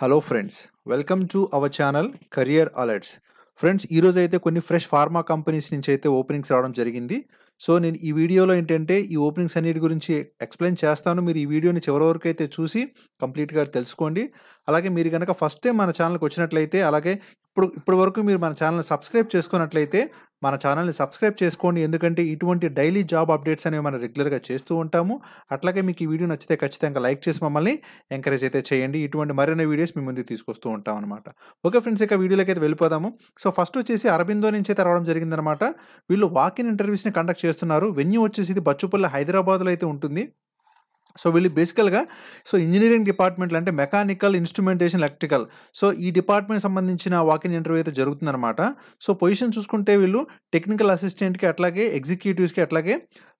hello friends welcome to our channel career alerts friends ఈరోజు అయితే కొన్ని ఫ్రెష్ ఫార్మా కంపెనీస్ నుంచి అయితే ఓపెనింగ్స్ రావడం జరిగింది సో నేను ఈ వీడియోలో ఏంటంటే ఈ ఓపెనింగ్స్ అన్నిటి గురించి ఎక్స్ప్లెయిన్ చేస్తాను మీరు ఈ వీడియోని చివరి వరకు అయితే చూసి కంప్లీట్గా తెలుసుకోండి అలాగే మీరు కనుక ఫస్ట్ టైం మన ఛానల్కి వచ్చినట్లయితే అలాగే ఇప్పుడు ఇప్పటి వరకు మీరు మన ఛానల్ని సబ్స్క్రైబ్ చేసుకున్నట్లయితే మన ఛానల్ని సబ్స్క్రైబ్ చేసుకోండి ఎందుకంటే ఇటువంటి డైలీ జాబ్ అప్డేట్స్ అనేవి మనం రెగ్యులర్గా చేస్తూ ఉంటాము అట్లాగే మీకు ఈ వీడియో నచ్చితే ఖచ్చితంగా లైక్ చేసి మమ్మల్ని ఎంకరేజ్ అయితే చేయండి ఇటువంటి మరిన్ని వీడియోస్ మీ ముందుకు తీసుకొస్తూ ఉంటాం అనమాట ఓకే ఫ్రెండ్స్ ఇక వీడియోలోకి అయితే వెళ్ళిపోదాము సో ఫస్ట్ వచ్చేసి అరబిందో నుంచే తెరవడం జరిగిందనమాట వీళ్ళు వాకిన్ ఇంటర్వ్యూస్ని కండక్ట్ చేస్తున్నారు వెన్యూ వచ్చేసి ఇది బచ్చుపల్లి హైదరాబాద్లో అయితే ఉంటుంది సో వీళ్ళు బేసికల్గా సో ఇంజనీరింగ్ డిపార్ట్మెంట్లు అంటే మెకానికల్ ఇన్స్ట్రుమెంటేషన్ ఎలక్ట్రికల్ సో ఈ డిపార్ట్మెంట్ సంబంధించిన వాకింగ్ ఇంటర్వ్యూ అయితే జరుగుతుందనమాట సో పొజిషన్ చూసుకుంటే వీళ్ళు టెక్నికల్ అసిస్టెంట్కి అట్లాగే ఎగ్జిక్యూటివ్స్కి అట్లాగే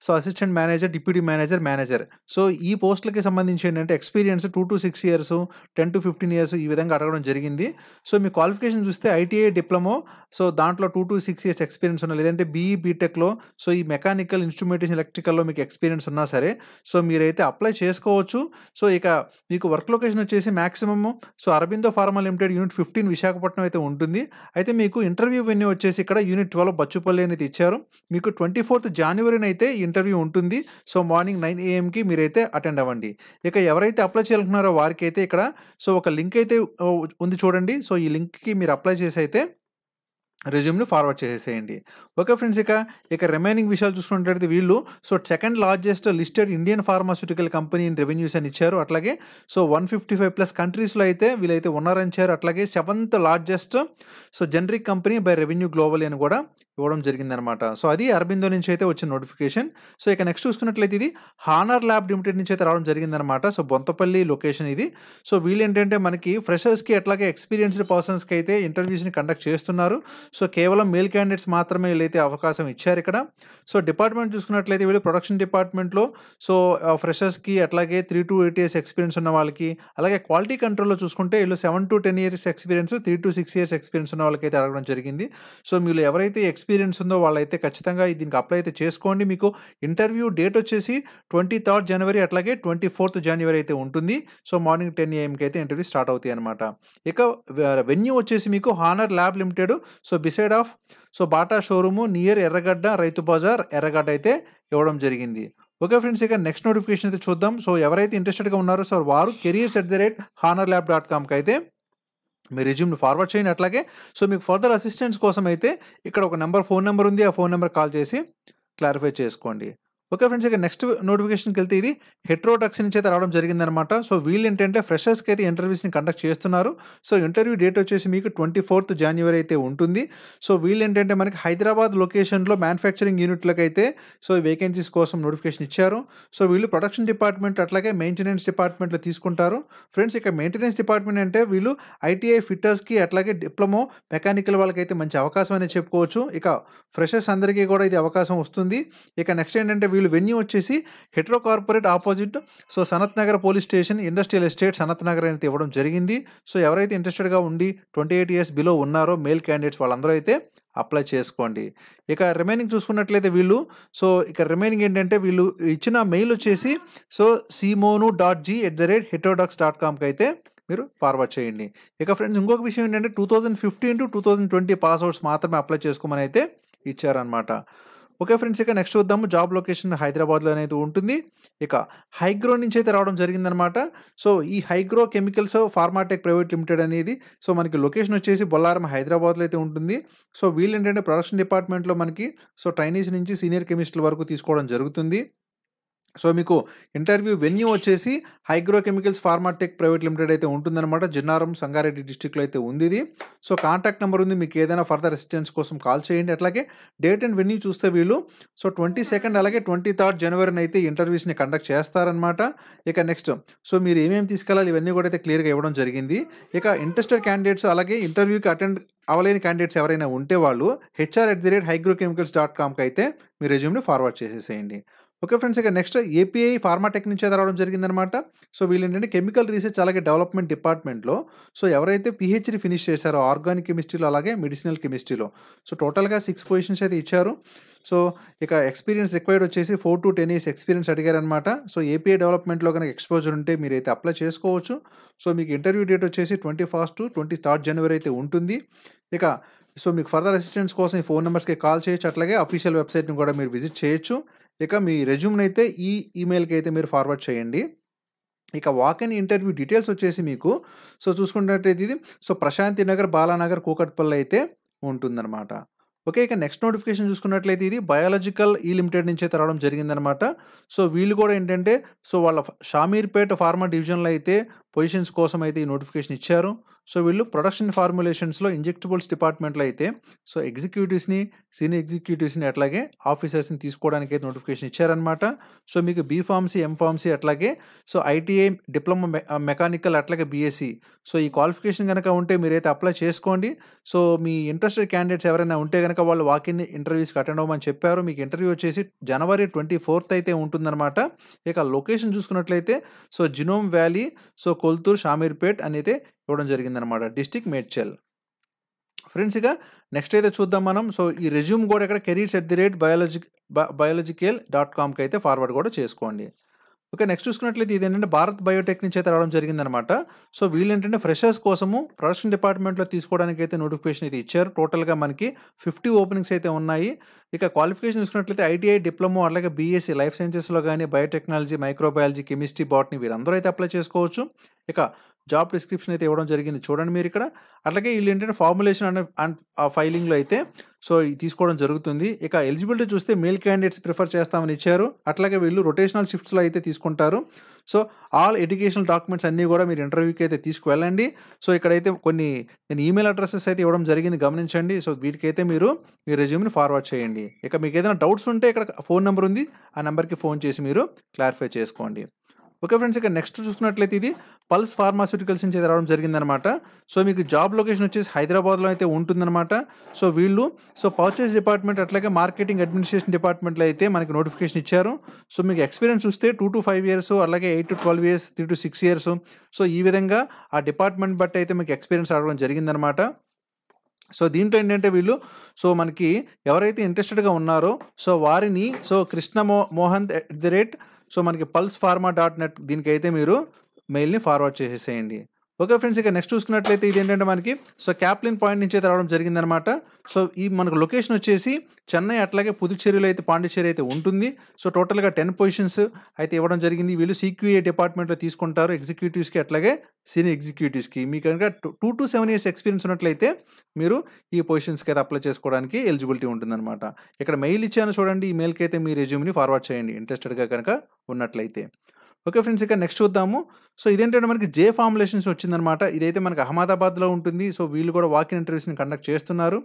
so assistant manager deputy manager manager so ఈ పోస్టులకి సంబంధించి ఏంటంటే experience two to six years ten to fifteen years ఈ విధంగా అడగడం జరిగింది సో మీ క్వాలిఫికేషన్ చూస్తే ఐటీఐ డిప్లొమో సో దాంట్లో two to six years experience ఉన్నా లేదంటే బీఈ బీటెక్లో e సో ఈ మెకానికల్ ఇన్స్ట్రుమెంటేషన్ ఎలక్ట్రికల్లో మీకు ఎక్స్పీరియన్స్ ఉన్నా సరే సో మీరైతే అప్లై అప్లై చేసుకోవచ్చు సో ఇక మీకు వర్క్ లొకేషన్ వచ్చేసి maximum so Aurobindo pharma limited unit fifteen Visakhapatnam అయితే ఉంటుంది అయితే మీకు ఇంటర్వ్యూ వెన్యూ వచ్చేసి ఇక్కడ యూనిట్ ట్వెల్వ్ బచ్చుపల్లి అనేది ఇచ్చారు మీకు ట్వంటీ ఫోర్త్ జనవరిని అయితే ఇంటర్వ్యూ ఉంటుంది సో మార్నింగ్ నైన్ ఏఎంకి మీరైతే అటెండ్ అవ్వండి ఇక ఎవరైతే అప్లై చేయాలనుకున్నారో వారికి అయితే ఇక్కడ సో ఒక లింక్ అయితే ఉంది చూడండి సో ఈ లింక్కి మీరు అప్లై చేసి అయితే రెజ్యూమ్ని ఫార్వర్డ్ చేసేయండి ఓకే ఫ్రెండ్స్ ఇక ఇక రిమైనింగ్ విషయాలు చూసుకున్నట్లయితే వీళ్ళు so second largest listed Indian pharmaceutical company revenues అని ఇచ్చారు అట్లాగే so one fifty five plus కంట్రీస్లో అయితే వీళ్ళైతే ఉన్నారని ఇచ్చారు అట్లాగే seventh largest so generic company by revenue global అని కూడా ఇవ్వడం జరిగిందనమాట సో అది అరబిందో నుంచి అయితే వచ్చిన నోటిఫికేషన్ సో ఇక నెక్స్ట్ చూసుకున్నట్లయితే ఇది హానర్ ల్యాబ్ లిమిటెడ్ నుంచి అయితే రావడం జరిగిందనమాట సో బొంతపల్లి లొకేషన్ ఇది సో వీళ్ళు ఏంటంటే మనకి ఫ్రెషర్స్కి అట్లాగే ఎక్స్పీరియన్స్డ్ పర్సన్స్కి అయితే ఇంటర్వ్యూస్ని కండక్ట్ చేస్తున్నారు సో కేవలం మేల్ క్యాండిడేట్స్ మాత్రమే వీళ్ళైతే అవకాశం ఇచ్చారు ఇక్కడ సో డిపార్ట్మెంట్ చూసుకున్నట్లయితే వీళ్ళు ప్రొడక్షన్ డిపార్ట్మెంట్లో సో ఫ్రెషర్స్కి అట్లాగే three to eight years experience ఉన్న వాళ్ళకి అలాగే క్వాలిటీ కంట్రోల్లో చూసుకుంటే వీళ్ళు seven to ten years experience three to six years experience ఉన్న అయితే అడగడం జరిగింది సో మీరు ఎవరైతే ఎక్స్పీరియన్స్ ఉందో వాళ్ళైతే ఖచ్చితంగా దీనికి అప్లై అయితే చేసుకోండి మీకు ఇంటర్వ్యూ డేట్ వచ్చేసి ట్వంటీ థర్డ్ జనవరి అట్లాగే ట్వంటీ ఫోర్త్ జనవరి అయితే ఉంటుంది సో మార్నింగ్ టెన్ ఏఎంకి అయితే ఇంటర్వ్యూ స్టార్ట్ అవుతాయి అనమాట ఇక వెన్యూ వచ్చేసి మీకు Honour Lab limited so beside of so Bata showroom near Erragadda Rythu Bazar Erragadda అయితే ఇవ్వడం జరిగింది ఓకే ఫ్రెండ్స్ ఇక నెక్స్ట్ నోటిఫికేషన్ అయితే చూద్దాం సో ఎవరైతే ఇంట్రెస్టెడ్గా ఉన్నారో సో వారు careers at the rate Honour Lab dot కామ్కి అయితే మీ రెజ్యూమ్ని ఫార్వర్డ్ చేయండి అట్లాగే సో మీకు ఫర్దర్ అసిస్టెన్స్ కోసం అయితే ఇక్కడ ఒక నెంబర్ ఫోన్ నెంబర్ ఉంది ఆ ఫోన్ నెంబర్ కాల్ చేసి క్లారిఫై చేసుకోండి ఓకే ఫ్రెండ్స్ ఇక నెక్స్ట్ నోటిఫికేషన్కి వెళ్తే ఇది హెట్రోటాక్స్ నుంచి అయితే రావడం జరిగిందనమాట సో వీళ్ళు ఏంటంటే ఫ్రెషర్స్కి అయితే ఇంటర్వ్యూస్ని కండక్ట్ చేస్తున్నారు సో ఇంటర్వ్యూ డేట్ వచ్చేసి మీకు ట్వంటీ ఫోర్త్ జనవరి అయితే ఉంటుంది సో వీళ్ళు ఏంటంటే మనకి హైదరాబాద్ లొకేషన్లో మ్యానుఫ్యాక్చరింగ్ యూనిట్లకు అయితే సో వేకెన్సీస్ కోసం నోటిఫికేషన్ ఇచ్చారు సో వీళ్ళు ప్రొడక్షన్ డిపార్ట్మెంట్ అట్లాగే మెయింటెనెన్స్ డిపార్ట్మెంట్లో తీసుకుంటారు ఫ్రెండ్స్ ఇక మెయింటెనెన్స్ డిపార్ట్మెంట్ అంటే వీళ్ళు ఐటీఐ ఫిట్టర్స్కి అట్లాగే డిప్లొమో మెకానికల్ వాళ్ళకైతే మంచి అవకాశం అనేది చెప్పుకోవచ్చు ఇక ఫ్రెషర్స్ అందరికీ కూడా ఇది అవకాశం వస్తుంది ఇక నెక్స్ట్ ఏంటంటే వీళ్ళు వెన్యూ వచ్చేసి Hetero corporate opposite so Sanath Nagar police station industrial estate Sanath Nagar అనేది ఇవ్వడం జరిగింది సో ఎవరైతే ఇంట్రెస్టెడ్గా ఉండి ట్వంటీ ఎయిట్ ఇయర్స్ బిలో ఉన్నారో మేల్ క్యాండిడేట్స్ వాళ్ళందరూ అయితే అప్లై చేసుకోండి ఇక రిమైనింగ్ చూసుకున్నట్లయితే వీళ్ళు సో ఇక రిమైనింగ్ ఏంటంటే వీళ్ళు ఇచ్చిన మెయిల్ వచ్చేసి సో సిమోను dot G at the rate హెటోడాక్స్ డాట్ కామ్కి అయితే మీరు ఫార్వర్డ్ చేయండి ఇక ఫ్రెండ్స్ ఇంకొక విషయం ఏంటంటే two thousand fifteen to two thousand twenty passouts మాత్రమే అప్లై చేసుకోమని అయితే ఇచ్చారనమాట ఓకే ఫ్రెండ్స్ ఇక నెక్స్ట్ చూద్దాము జాబ్ లొకేషన్ హైదరాబాద్లో అయితే ఉంటుంది ఇక హైగ్రో నుంచి అయితే రావడం జరిగిందనమాట సో ఈ Hygro chemicals Pharmatek private limited అనేది సో మనకి లొకేషన్ వచ్చేసి బొల్లారం హైదరాబాద్లో అయితే ఉంటుంది సో వీళ్ళు ఏంటంటే ప్రొడక్షన్ డిపార్ట్మెంట్లో మనకి సో ట్రైనీస్ నుంచి సీనియర్ కెమిస్ట్ల వరకు తీసుకోవడం జరుగుతుంది సో మీకు ఇంటర్వ్యూ వెన్యూ వచ్చేసి హైగ్రోకెమికల్స్ ఫార్మాటెక్ ప్రైవేట్ లిమిటెడ్ అయితే ఉంటుందన్నమాట జిన్నారం సంగారెడ్డి డిస్టిక్లో అయితే ఉంది ఇది సో కాంటాక్ట్ నెంబర్ ఉంది మీకు ఏదైనా ఫర్దర్ అసిస్టెన్స్ కోసం కాల్ చేయండి అట్లాగే డేట్ అండ్ వెన్యూ చూస్తే వీళ్ళు సో ట్వంటీ సెకండ్ అలాగే ట్వంటీ థర్డ్ జనవరిని అయితే ఇంటర్వ్యూస్ని కండక్ట్ చేస్తారనమాట ఇక నెక్స్ట్ సో మీరు ఏమేమి తీసుకెళ్ళాలి ఇవన్నీ కూడా అయితే క్లియర్గా ఇవ్వడం జరిగింది ఇక ఇంట్రెస్టెడ్ క్యాండిడేట్స్ అలాగే ఇంటర్వ్యూకి అటెండ్ అవలేని క్యాండిడేట్స్ ఎవరైనా ఉంటే వాళ్ళు HR at the rate dot కామ్కి అయితే మీ రెజ్యూమ్ని ఫార్వర్డ్ చేసేసేయండి ఓకే ఫ్రెండ్స్ ఇక నెక్స్ట్ ఏపీఐ టెక్ నుంచి రావడం జరిగిందనమాట సో వీళ్ళు ఏంటంటే కెమికల్ రీసెర్చ్ అలాగే డెవలప్మెంట్ డిపార్ట్మెంట్లో సో ఎవరైతే పిహెచ్డి ఫినిష్ చేశారో ఆర్గానిక్ కెమిస్ట్రీలో అలాగే మెడిసినల్ కెమిస్ట్రీలో సో టోటల్గా సిక్స్ పొజిషన్స్ అయితే ఇచ్చారు సో ఇక ఎక్స్పీరియన్స్ రిక్వైర్డ్ వచ్చేసి four to ten years experience అడిగారనమాట సో ఏపీఐ డెవలప్మెంట్లో కనుక ఎక్స్పోజర్ ఉంటే మీరైతే అప్లై చేసుకోవచ్చు సో మీకు ఇంటర్వ్యూ డేట్ వచ్చేసి ట్వంటీ ఫస్ట్ ట్వంటీ థర్డ్ జనవరి అయితే ఉంటుంది ఇక సో మీకు ఫర్దర్ అసిస్టెంట్స్ కోసం ఈ ఫోన్ నెంబర్స్కి కాల్ చేయొచ్చు అట్లాగే అఫీషియల్ వెబ్సైట్ని కూడా మీరు విజిట్ చేయొచ్చు ఇక మీ రెజ్యూమ్ని అయితే ఈ ఈమెయిల్కి అయితే మీరు ఫార్వర్డ్ చేయండి ఇక వాక్ ఇన్ ఇంటర్వ్యూ డీటెయిల్స్ వచ్చేసి మీకు సో చూసుకున్నట్టయితే ఇది సో ప్రశాంతి నగర్ బాలానగర్ కూకట్పల్లి అయితే ఉంటుందన్నమాట ఓకే ఇక నెక్స్ట్ నోటిఫికేషన్ చూసుకున్నట్లయితే ఇది బయాలజికల్ ఈ లిమిటెడ్ నుంచి అయితే రావడం జరిగిందనమాట సో వీళ్ళు కూడా ఏంటంటే సో వాళ్ళ షామీర్పేట ఫార్మా డివిజన్లో అయితే పొజిషన్స్ కోసం అయితే ఈ నోటిఫికేషన్ ఇచ్చారు సో వీళ్ళు ప్రొడక్షన్ ఫార్ములేషన్స్లో ఇంజెక్టబుల్స్ డిపార్ట్మెంట్లో అయితే సో ఎగ్జిక్యూటివ్స్ని సీనియర్ ఎగ్జిక్యూటివ్స్ని అట్లాగే ఆఫీసర్స్ని తీసుకోవడానికి అయితే నోటిఫికేషన్ ఇచ్చారనమాట సో మీకు బీ ఎం ఎంఫార్మసీ అట్లాగే సో ఐటీఐ డిప్లొమా మెకానికల్ అట్లాగే బీఎస్సీ సో ఈ క్వాలిఫికేషన్ కనుక ఉంటే మీరైతే అప్లై చేసుకోండి సో మీ ఇంట్రెస్టెడ్ క్యాండిడేట్స్ ఎవరైనా ఉంటే కనుక వాళ్ళు వాకిన్ ఇంటర్వ్యూస్కి అటెండ్ అవ్వమని చెప్పారు మీకు ఇంటర్వ్యూ వచ్చేసి జనవరి ట్వంటీ ఫోర్త్ అయితే ఉంటుందన్నమాట ఇక లొకేషన్ చూసుకున్నట్లయితే so Genome Valley so Kolthur Shamirpet అనేది ఇవ్వడం జరిగిందనమాట డిస్టిక్ మేడ్చల్ ఫ్రెండ్స్ ఇక నెక్స్ట్ అయితే చూద్దాం మనం సో ఈ రెజ్యూమ్ కూడా ఇక్కడ careers at the rate biology biological dot కామ్కి అయితే ఫార్వర్డ్ కూడా చేసుకోండి ఓకే నెక్స్ట్ చూసుకున్నట్లయితే ఇది ఏంటంటే భారత్ బయోటెక్ నుంచి అయితే రావడం జరిగిందనమాట సో వీళ్ళు ఏంటంటే ఫ్రెషర్స్ కోసము ప్రొడక్షన్ డిపార్ట్మెంట్లో తీసుకోవడానికి అయితే నోటిఫికేషన్ ఇది ఇచ్చారు టోటల్గా మనకి ఫిఫ్టీ ఓపెనింగ్స్ అయితే ఉన్నాయి ఇక క్వాలిఫికేషన్ చూసుకున్నట్లయితే ఐటీఐ డిప్లొమో అలాగే బీఎస్సీ లైఫ్ సైన్సెస్లో కానీ బయోటెక్నాలజీ మైక్రోబయాలజీ కెమిస్ట్రీ బాట్ని వీరందరూ అయితే అప్లై చేసుకోవచ్చు ఇక జాబ్ డిస్క్రిప్షన్ అయితే ఇవ్వడం జరిగింది చూడండి మీరు ఇక్కడ అట్లాగే వీళ్ళు ఏంటంటే ఫార్ములేషన్ అనే అండ్ ఆ ఫైలింగ్లో అయితే సో తీసుకోవడం జరుగుతుంది ఇక ఎలిజిబిలిటీ చూస్తే మేల్ క్యాండిడేట్స్ ప్రిఫర్ చేస్తామని ఇచ్చారు అట్లాగే వీళ్ళు రొటేషనల్ షిఫ్ట్స్లో అయితే తీసుకుంటారు సో ఆల్ ఎడ్యుకేషనల్ డాక్యుమెంట్స్ అన్నీ కూడా మీరు ఇంటర్వ్యూకి అయితే తీసుకువెళ్ళండి సో ఇక్కడైతే కొన్ని నేను ఈమెయిల్ అడ్రస్సెస్ అయితే ఇవ్వడం జరిగింది గమనించండి సో వీటికైతే మీరు మీ రెజ్యూమ్ని ఫార్వర్డ్ చేయండి ఇక మీకు ఏదైనా డౌట్స్ ఉంటే ఇక్కడ ఫోన్ నెంబర్ ఉంది ఆ నెంబర్కి ఫోన్ చేసి మీరు క్లారిఫై చేసుకోండి ఓకే ఫ్రెండ్స్ ఇక నెక్స్ట్ చూసుకున్నట్లయితే ఇది పల్స్ ఫార్మాస్యూటికల్స్ నుంచి రావడం జరిగిందనమాట సో మీకు జాబ్ లొకేషన్ వచ్చేసి హైదరాబాద్లో అయితే ఉంటుందన్నమాట సో వీళ్ళు సో పర్చేస్ డిపార్ట్మెంట్ అట్లాగే మార్కెటింగ్ అడ్మినిస్ట్రేషన్ డిపార్ట్మెంట్లో అయితే మనకి నోటిఫికేషన్ ఇచ్చారు సో మీకు ఎక్స్పీరియన్స్ చూస్తే టూ టు ఫైవ్ ఇయర్స్ అలాగే eight to twelve years three to six years so ఈ విధంగా ఆ డిపార్ట్మెంట్ బట్టి అయితే మీకు ఎక్స్పీరియన్స్ రావడం జరిగిందనమాట సో దీంట్లో ఏంటంటే వీళ్ళు సో మనకి ఎవరైతే ఇంట్రెస్టెడ్గా ఉన్నారో సో వారిని సో కృష్ణ మో Mohan at the rate so మనకి పల్స్ ఫార్మా డాట్ నెట్ దీనికైతే మీరు మెయిల్ని ఫార్వర్డ్ చేసేసేయండి ఓకే ఫ్రెండ్స్ ఇక నెక్స్ట్ చూసుకున్నట్లయితే ఇది ఏంటంటే మనకి సో క్యాప్లిన్ పాయింట్ నుంచి అయితే రావడం జరిగిందనమాట సో ఈ మనకు లొకేషన్ వచ్చేసి చెన్నై అట్లాగే పుదుచ్చేరిలో అయితే పాండిచ్చేరి అయితే ఉంటుంది సో టోటల్గా టెన్ పొజిషన్స్ అయితే ఇవ్వడం జరిగింది వీళ్ళు సీక్యూఏ డిపార్ట్మెంట్లో తీసుకుంటారు ఎగ్జిక్యూటివ్స్కి అట్లాగే సీనియర్ ఎగ్జిక్యూటివ్స్కి మీకు కనుక two to seven years experience ఉన్నట్లయితే మీరు ఈ పొజిషన్స్కి అయితే అప్లై చేసుకోవడానికి ఎలిజిబిలిటీ ఉంటుందన్నమాట ఇక్కడ మెయిల్ ఇచ్చాను చూడండి ఈ మెయిల్కి అయితే మీ రెజ్యూమ్ని ఫార్వర్డ్ చేయండి ఇంట్రెస్టెడ్గా కనుక ఉన్నట్లయితే ఓకే ఫ్రెండ్స్ ఇక నెక్స్ట్ చూద్దాము సో ఇదేంటంటే మనకి జే ఫార్ములేషన్స్ వచ్చిందనమాట ఇదైతే మనకి అహ్మదాబాద్లో ఉంటుంది సో వీళ్ళు కూడా వాకిన్ ఇంటర్వ్యూస్ని కండక్ట్ చేస్తున్నారు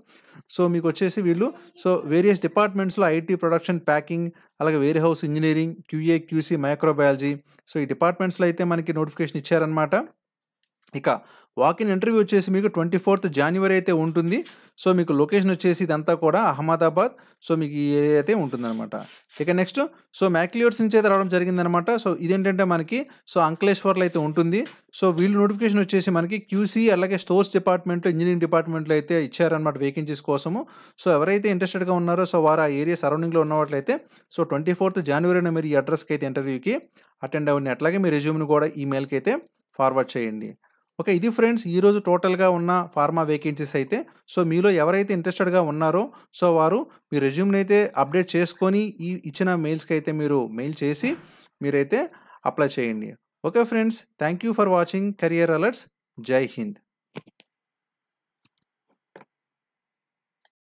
సో మీకు వచ్చేసి వీళ్ళు సో వేరియస్ డిపార్ట్మెంట్స్లో ఐటీ ప్రొడక్షన్ ప్యాకింగ్ అలాగే warehouse engineering QA QC microbiology so ఈ డిపార్ట్మెంట్స్లో అయితే మనకి నోటిఫికేషన్ ఇచ్చారనమాట ఇక వాకిన్ ఇంటర్వ్యూ వచ్చేసి మీకు ట్వంటీ ఫోర్త్ జనవరి అయితే ఉంటుంది సో మీకు లొకేషన్ వచ్చేసి ఇదంతా కూడా అహ్మదాబాద్ సో మీకు ఈ ఏరియా అయితే ఉంటుందన్నమాట ఇక నెక్స్ట్ సో మ్యాక్లియోడ్స్ నుంచి అయితే రావడం జరిగిందనమాట సో ఇదేంటంటే మనకి సో అంకలేశ్వర్లో అయితే ఉంటుంది సో వీళ్ళు నోటిఫికేషన్ వచ్చేసి మనకి క్యూసీ అలాగే స్టోర్స్ డిపార్ట్మెంట్ ఇంజనీరింగ్ డిపార్ట్మెంట్లో అయితే ఇచ్చారనమాట వేకెన్సీస్ కోసము సో ఎవరైతే ఇంట్రెస్టెడ్గా ఉన్నారో సో వారు ఆ ఏరియా సరౌండింగ్లో ఉన్నవాట్లయితే సో ట్వంటీ ఫోర్త్ జనవరిన మీరు ఈ అడ్రస్కి అయితే ఇంటర్వ్యూకి అటెండ్ అవ్వండి అట్లాగే మీ రెజ్యూమ్ని కూడా ఈమెయిల్కి అయితే ఫార్వర్డ్ చేయండి ఓకే ఇది ఫ్రెండ్స్ ఈరోజు టోటల్గా ఉన్న ఫార్మా వేకెన్సీస్ అయితే సో మీలో ఎవరైతే ఇంట్రెస్టెడ్గా ఉన్నారో సో వారు మీ రెజ్యూమ్ని అయితే అప్డేట్ చేసుకొని ఈ ఇచ్చిన మెయిల్స్కి అయితే మీరు మెయిల్ చేసి మీరైతే అప్లై చేయండి okay friends thank you for watching career alerts జై హింద్